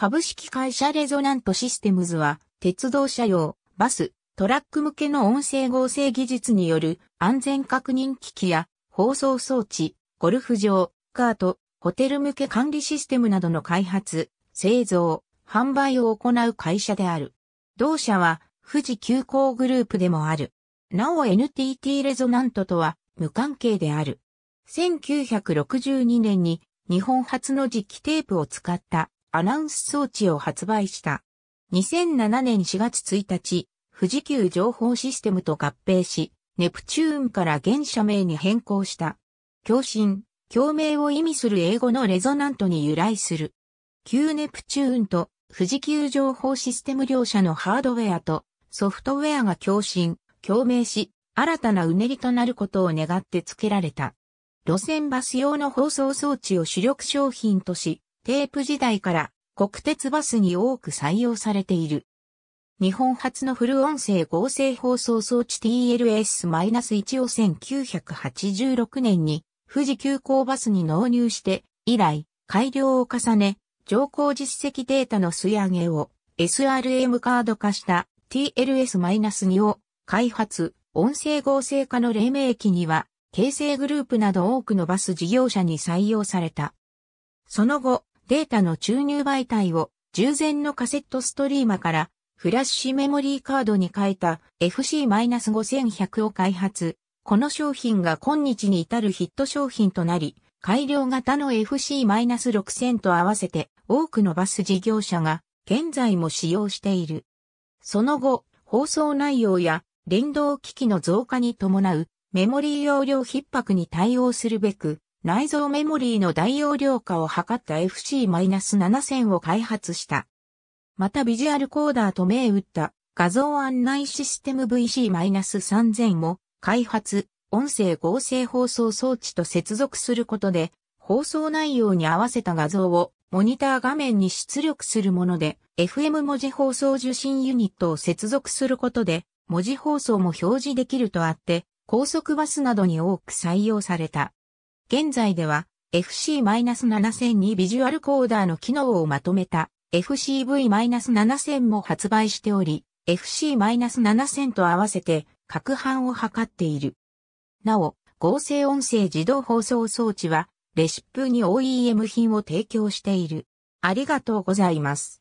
株式会社レゾナントシステムズは、鉄道車用、バス、トラック向けの音声合成技術による安全確認機器や放送装置、ゴルフ場、カート、ホテル向け管理システムなどの開発、製造、販売を行う会社である。同社は富士急行グループでもある。なお NTT レゾナントとは無関係である。1962年に日本初の磁気テープを使ったアナウンス装置を発売した。2007年4月1日、富士急情報システムと合併し、ネプチューンから現社名に変更した。共振、共鳴を意味する英語のレゾナントに由来する。旧ネプチューンと富士急情報システム両社のハードウェアとソフトウェアが共振、共鳴し、新たなうねりとなることを願って付けられた。路線バス用の放送装置を主力商品とし、テープ時代から国鉄バスに多く採用されている。日本初のフル音声合成放送装置 TLS-1 を1986年に富士急行バスに納入して以来改良を重ね乗降実績データの吸い上げを SRM カード化した TLS-2 を開発、音声合成化の黎明期には、形成グループなど多くのバス事業者に採用された。その後、データの注入媒体を従前のカセットストリーマからフラッシュメモリーカードに変えた FC-5100 を開発。この商品が今日に至るヒット商品となり、改良型の FC-6000 と合わせて多くのバス事業者が現在も使用している。その後、放送内容や連動機器の増加に伴うメモリー容量逼迫に対応するべく、内蔵メモリーの大容量化を図った FC-7000 を開発した。またビジュアルコーダーと銘打った画像案内システム VC-3000 も開発、音声合成放送装置と接続することで放送内容に合わせた画像をモニター画面に出力するもので FM 文字放送受信ユニットを接続することで文字放送も表示できるとあって高速バスなどに多く採用された。現在では FC-7002 ビジュアルコーダーの機能をまとめた FCV-7000 も発売しており、FC-7000 と合わせて各販を図っている。なお、合成音声自動放送装置は、レシップに OEM 品を提供している。ありがとうございます。